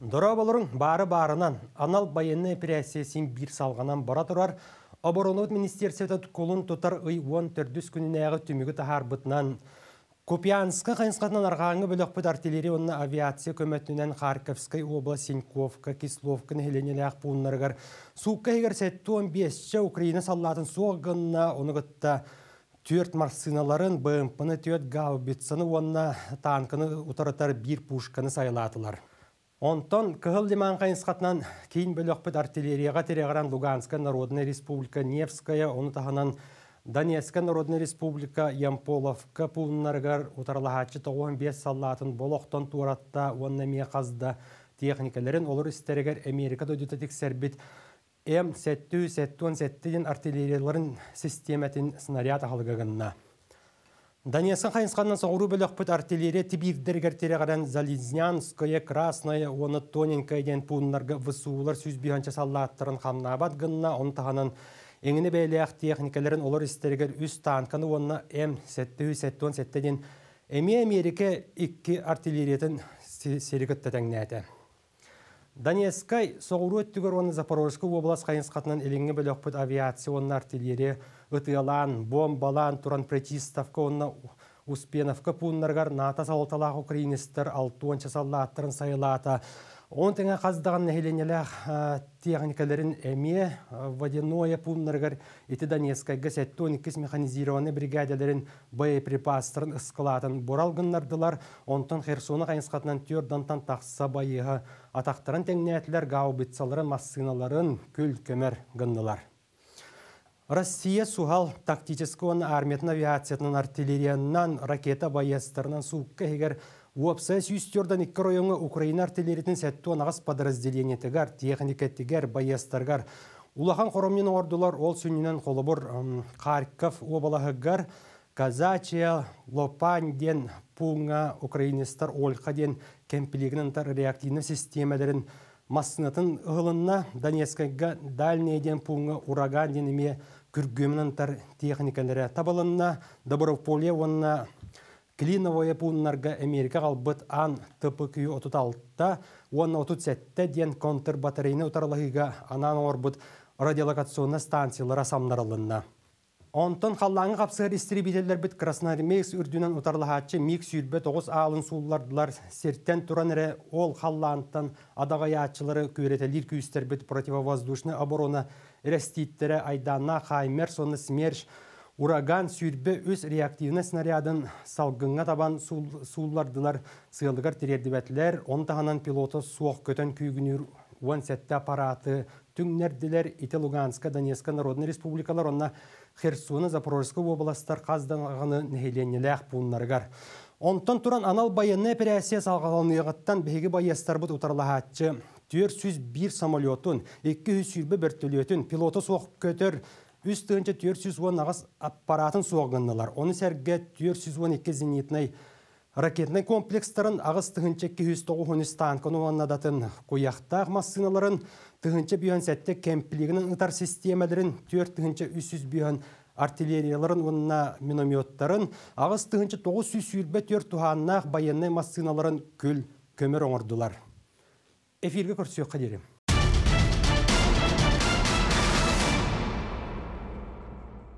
Дұра болырың бары барынан, анал байынны операциясын бір салғанан бара тұрар, Оборонот министерсеті тұтқылын тұтар үй 14 күніне әғі түмігі тұхар бұтынан. Купянсқы қайынсқатынан арғаңы бөліқпіт онына авиация көмәтінен Харьковскай обла Сеньковка, Кисловка, Нехеленелі ақпуынларғар. Суққа егер сәтті 15-ші Украина салатын соғығынна онығытта төрт марсыналарын БМП-ны төрт гаубицаны онына танкыны ұтарытар бір пушканы сайлатылар. Онтон кыһыл диман кайынскатынан кейін бөлөкпүт артиллерияға терегеран Луганская Народная Республика, Невская, ону таханан Донецкая Народная Республика, Ямполовка пулнаргар утарлахачы тоғуын бес салатын болоктон туратта онна мия қазды техникаларын олар істерегер Америкада өдететік сербит М-777 артиллерияларын систематын снаряд алғығынна. Даниясан хайынсқаннан соң рублях артилерия артиллерия тибивдергертері қаран Залезнянское, Красное, оны тоненькое ден высуылар высуулар сүз саллаттырын саллаттарын қамнабат гынна, он тағанын еңіні бәйліяқ техникаларын олар істергер үз танканы онына М-770-ден Әме Америка 2 артиллериятын серігіттетен нәді. Данескай соғыру өттігір оны Запорожскі облас қайынсқатынан әліңі біліқпыт авиация оның артилері ұтығалан, бомбалан, тұран претиставка оны Успеновка пуннаргар ната салталақ украинистер 6 часалла аттырын Он тенге қаздаған нәхеленелі э, техникаларын әме э, водяное пуннаргар эти Донецкайга сәтті 12 механизированный бригадаларын боеприпастарын ысқылатын Онтын онтан Херсоны қайынсқатынан түрдантан тақса байығы атақтырын тәңнәтілер гаубицаларын массыналарын күл көмір ғындылар. Россия сухал тактического армиятын авиациятынан артиллериянан ракета боестарынан суыққа егер Уапсай сүйістердің екі ойыңы Украина артиллеритін сәтті оңағыз подразделениетігер, техникеттігер, баястаргар. Улахан қоромнен ордулар ол сүнінен бұр Харьков обалағығар, Казачия, Лопан ден Пунга, Украинистар Ольха ден тар реактивні системаларын масынатын ұғылынна Донецкаға дальнейден Пунга, Ураган деніме күргемінің тар техникалары табылынна, Добровполе клиновой пуннарга Америка қалбыт ан ТПК отуталтта, он отут сәтті ден контр батарейны ұтарлығыға анан орбыт радиолокационна станциялара асамнарылынна. Онтон халлаңы қапсығыр истребителлер бит Красноармейс үрдінен ұтарлығатшы миг сүйірбе тоғыз алын суллардылар серттен тұран ол халланттан адағаятшылары көретелер күйістер бит противовоздушны оборона рәстейттері айдана хаймер соны смерш Ураган сүйірбі өз реактивіне снарядын салгынға табан суулардылар сыйлығыр бәтілер. он тағанан пилоты суық көтен күйгінір уан сәтті аппараты түңнерділер ите Луганска, Донецка, Народный республикалар, онна Херсуны, Запорожская областар қазданғаны нәйленеләқ бұнларғар. Онтан туран анал байыны операция салғаланыйғаттан бігі байыстар бұд утарлағатчы. 401 самолетун, 200 сүйірбі біртілетін, пилоты соқ көтер үстігінші 410 ағас аппаратын соғынылар. Оны сәрге 412 зенитнай ракетный комплекстарын ағыз тығынчы 290 танкын оңанадатын қойақтақ массыналарын, тығынчы бүйен сәтті кемпілігінің ұтар системаларын, 4 тығынчы 300 бүйен артиллерияларын онына минометтарын, ағыз тығынчы 900 сүйірбе 4 туғаннақ баянны массыналарын күл көмір оңырдылар. Эфирге көрсек қадерім.